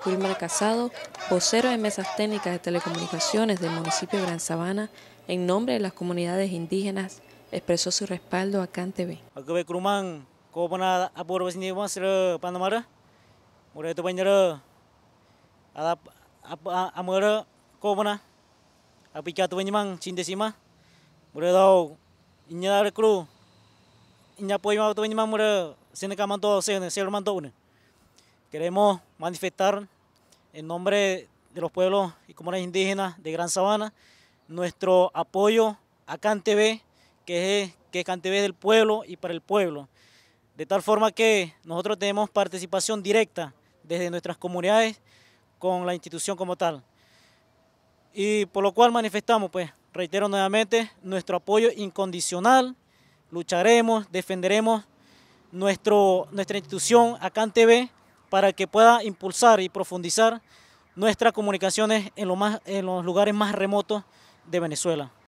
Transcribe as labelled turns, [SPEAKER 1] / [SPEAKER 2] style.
[SPEAKER 1] Fulmer Casado, vocero de mesas técnicas de telecomunicaciones del municipio Gran Sabana, en nombre de las comunidades indígenas, expresó su respaldo a CanTV.
[SPEAKER 2] Agüe de Cuman, cómo van a por los indígenas para no mora, mura de tu pan y mura, a la, a mura cómo van a pica tu veni mangu de cima, mura dado, y nada de cruz, y ya apoyamos tu veni mangu, mura Queremos manifestar en nombre de los pueblos y comunidades indígenas de Gran Sabana nuestro apoyo a CanTV, que es que CanTV del pueblo y para el pueblo. De tal forma que nosotros tenemos participación directa desde nuestras comunidades con la institución como tal. Y por lo cual manifestamos, pues, reitero nuevamente, nuestro apoyo incondicional. Lucharemos, defenderemos nuestro, nuestra institución acá en TV para que pueda impulsar y profundizar nuestras comunicaciones en, en los lugares más remotos de Venezuela.